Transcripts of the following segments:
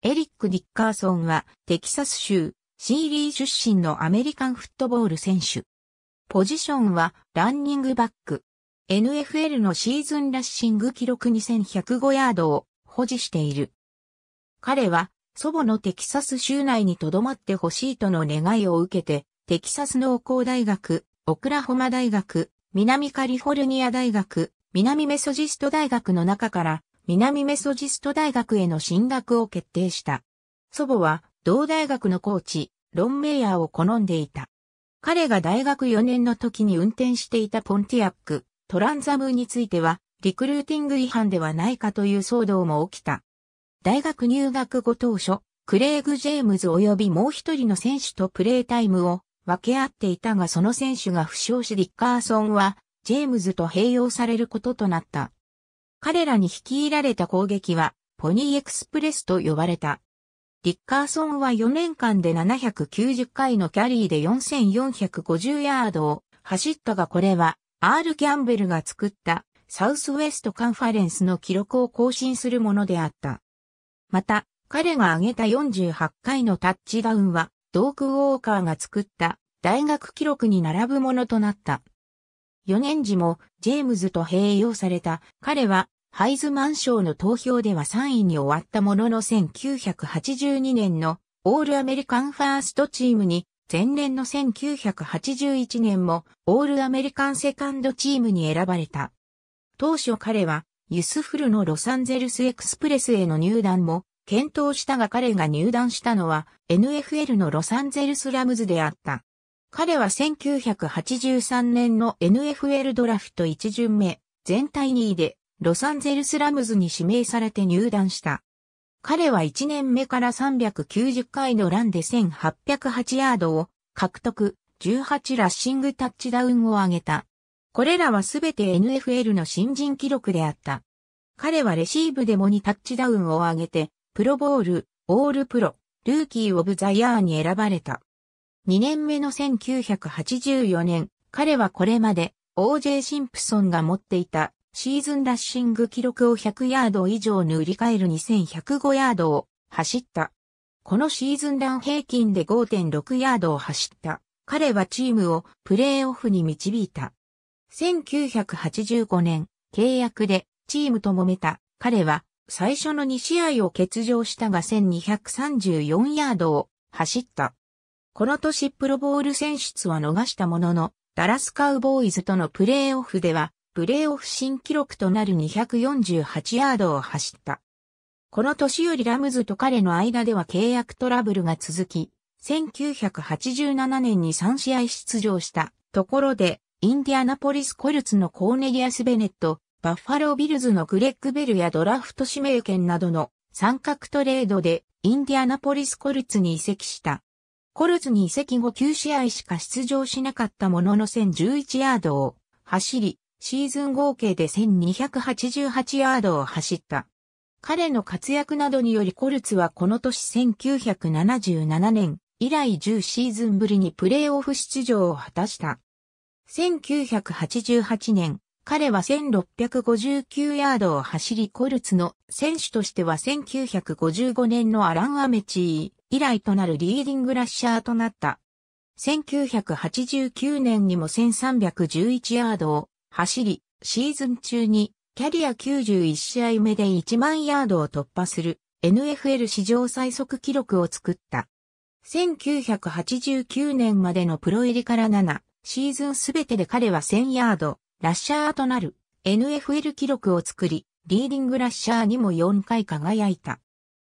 エリック・ディッカーソンはテキサス州シーリー出身のアメリカンフットボール選手。ポジションはランニングバック。NFL のシーズンラッシング記録2105ヤードを保持している。彼は祖母のテキサス州内に留まってほしいとの願いを受けて、テキサス農工大学、オクラホマ大学、南カリフォルニア大学、南メソジスト大学の中から南メソジスト大学への進学を決定した。祖母は同大学のコーチ、ロンメイヤーを好んでいた。彼が大学4年の時に運転していたポンティアック、トランザムについては、リクルーティング違反ではないかという騒動も起きた。大学入学後当初、クレイグ・ジェームズ及びもう一人の選手とプレータイムを分け合っていたがその選手が負傷しディッカーソンは、ジェームズと併用されることとなった。彼らに率いられた攻撃は、ポニーエクスプレスと呼ばれた。ディッカーソンは4年間で790回のキャリーで4450ヤードを走ったがこれは、R・ キャンベルが作ったサウスウェストカンファレンスの記録を更新するものであった。また、彼が挙げた48回のタッチダウンは、ドーク・ウォーカーが作った大学記録に並ぶものとなった。4年時もジェームズと併用された。彼はハイズマン賞の投票では3位に終わったものの1982年のオールアメリカンファーストチームに、前年の1981年もオールアメリカンセカンドチームに選ばれた。当初彼はユスフルのロサンゼルスエクスプレスへの入団も検討したが彼が入団したのは NFL のロサンゼルスラムズであった。彼は1983年の NFL ドラフト1巡目、全体2位で、ロサンゼルスラムズに指名されて入団した。彼は1年目から390回のランで1808ヤードを獲得、18ラッシングタッチダウンを上げた。これらはすべて NFL の新人記録であった。彼はレシーブでもにタッチダウンを上げて、プロボール、オールプロ、ルーキー・オブ・ザ・ヤーに選ばれた。2年目の1984年、彼はこれまで OJ シンプソンが持っていたシーズンラッシング記録を100ヤード以上塗り替える2105ヤードを走った。このシーズンラン平均で5.6ヤードを走った。彼はチームをプレーオフに導いた。1985年、契約でチームと揉めた。彼は最初の2試合を欠場したが1234ヤードを走った。この年プロボール選出は逃したものの、ダラスカウボーイズとのプレーオフでは、プレーオフ新記録となる248ヤードを走った。この年よりラムズと彼の間では契約トラブルが続き、1987年に3試合出場したところで、インディアナポリス・コルツのコーネリアス・ベネット、バッファロー・ビルズのグレッグ・ベルやドラフト指名権などの三角トレードでインディアナポリス・コルツに移籍した。コルズに移籍後9試合しか出場しなかったものの1011ヤードを走り、シーズン合計で1288ヤードを走った。彼の活躍などによりコルツはこの年1977年以来10シーズンぶりにプレーオフ出場を果たした。1988年、彼は1659ヤードを走りコルツの選手としては1955年のアラン・アメチー、以来となるリーディングラッシャーとなった。1989年にも1311ヤードを走り、シーズン中にキャリア91試合目で1万ヤードを突破する NFL 史上最速記録を作った。1989年までのプロ入りから7シーズンすべてで彼は1000ヤード、ラッシャーとなる NFL 記録を作り、リーディングラッシャーにも4回輝いた。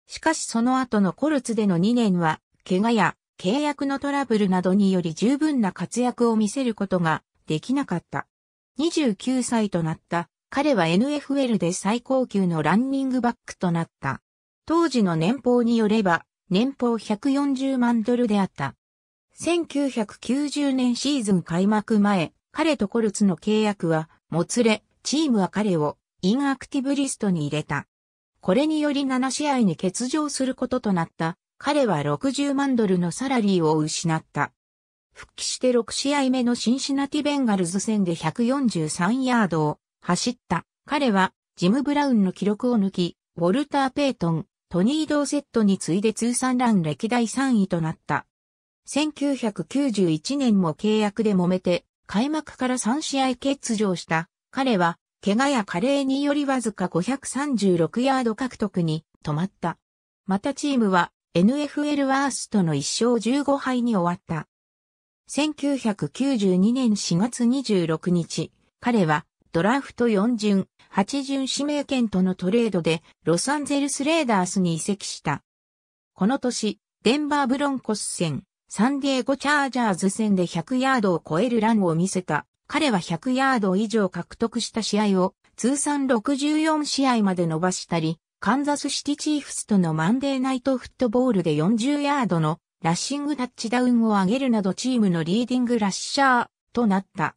しかしその後のコルツでの2年は、怪我や契約のトラブルなどにより十分な活躍を見せることができなかった。29歳となった彼は NFL で最高級のランニングバックとなった。当時の年俸によれば、年俸140万ドルであった。1990年シーズン開幕前、彼とコルツの契約は、もつれ、チームは彼をインアクティブリストに入れた。これにより7試合に欠場することとなった。彼は60万ドルのサラリーを失った。復帰して6試合目のシンシナティベンガルズ戦で143ヤードを走った。彼はジム・ブラウンの記録を抜き、ウォルター・ペイトン、トニー・ドーセットに次いで通算ラン歴代3位となった。1991年も契約で揉めて、開幕から3試合欠場した。彼は怪我や加齢によりわずか536ヤード獲得に止まった。またチームは NFL ワーストの1勝15敗に終わった。1992年4月26日、彼はドラフト4巡、8巡指名権とのトレードでロサンゼルスレーダースに移籍した。この年、デンバーブロンコス戦、サンディエゴチャージャーズ戦で100ヤードを超えるランを見せた。彼は100ヤード以上獲得した試合を通算64試合まで伸ばしたり、カンザスシティチーフスとのマンデーナイトフットボールで40ヤードのラッシングタッチダウンを上げるなどチームのリーディングラッシャーとなった。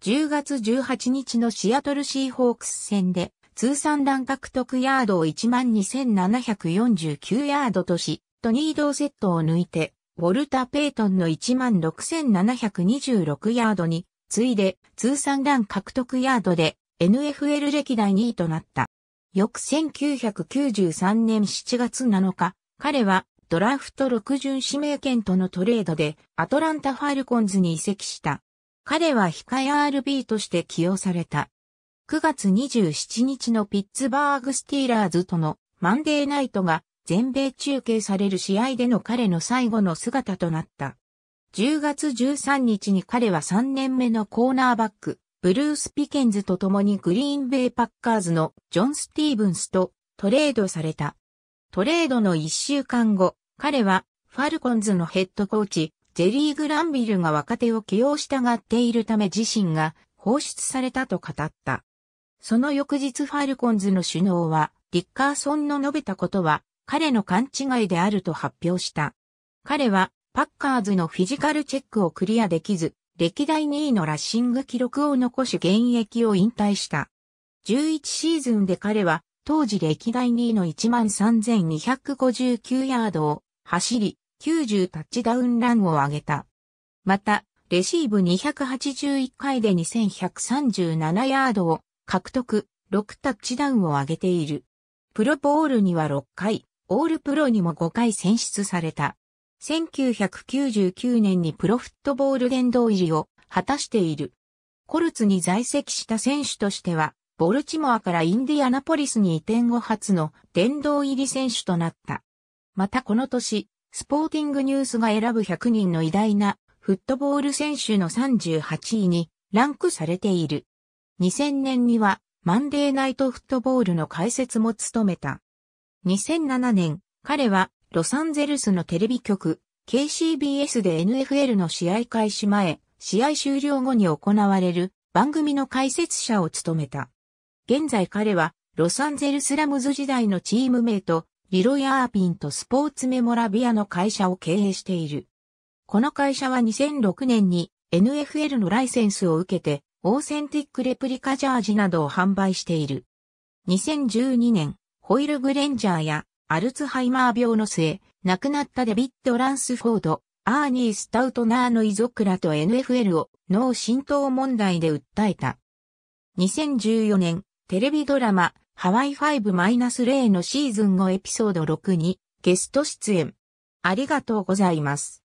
10月18日のシアトルシーホークス戦で通算段獲得ヤードを12,749ヤードとし、トニードーセットを抜いて、ウォルター・ペイトンの16,726ヤードに次いで通算ラン獲得ヤードで NFL 歴代2位となった。翌1993年7月7日、彼はドラフト6巡指名権とのトレードでアトランタ・ファルコンズに移籍した。彼は控え RB として起用された。9月27日のピッツバーグ・スティーラーズとのマンデーナイトが全米中継される試合での彼の最後の姿となった。10月13日に彼は3年目のコーナーバック、ブルース・ピケンズと共にグリーンベイ・パッカーズのジョン・スティーブンスとトレードされた。トレードの1週間後、彼はファルコンズのヘッドコーチ、ジェリー・グランビルが若手を起用したがっているため自身が放出されたと語った。その翌日ファルコンズの首脳は、ディッカーソンの述べたことは、彼の勘違いであると発表した。彼は、パッカーズのフィジカルチェックをクリアできず、歴代2位のラッシング記録を残し現役を引退した。11シーズンで彼は、当時歴代2位の13,259ヤードを走り、90タッチダウンランを上げた。また、レシーブ281回で2137ヤードを獲得、6タッチダウンを上げている。プロボールには6回、オールプロにも5回選出された。1999年にプロフットボール殿堂入りを果たしている。コルツに在籍した選手としては、ボルチモアからインディアナポリスに移転後初の殿堂入り選手となった。またこの年、スポーティングニュースが選ぶ100人の偉大なフットボール選手の38位にランクされている。2000年にはマンデーナイトフットボールの解説も務めた。2007年、彼はロサンゼルスのテレビ局、KCBS で NFL の試合開始前、試合終了後に行われる番組の解説者を務めた。現在彼は、ロサンゼルスラムズ時代のチームメイト、リロイ・アーピンとスポーツメモラビアの会社を経営している。この会社は2006年に NFL のライセンスを受けて、オーセンティックレプリカジャージなどを販売している。2012年、ホイルグレンジャーやアルツハイマー病の末、亡くなったデビッド・ランスフォード、アーニー・スタウトナーの遺族らと NFL を脳浸透問題で訴えた。2014年、テレビドラマ、ハワイ5-0のシーズン5エピソード6にゲスト出演。ありがとうございます。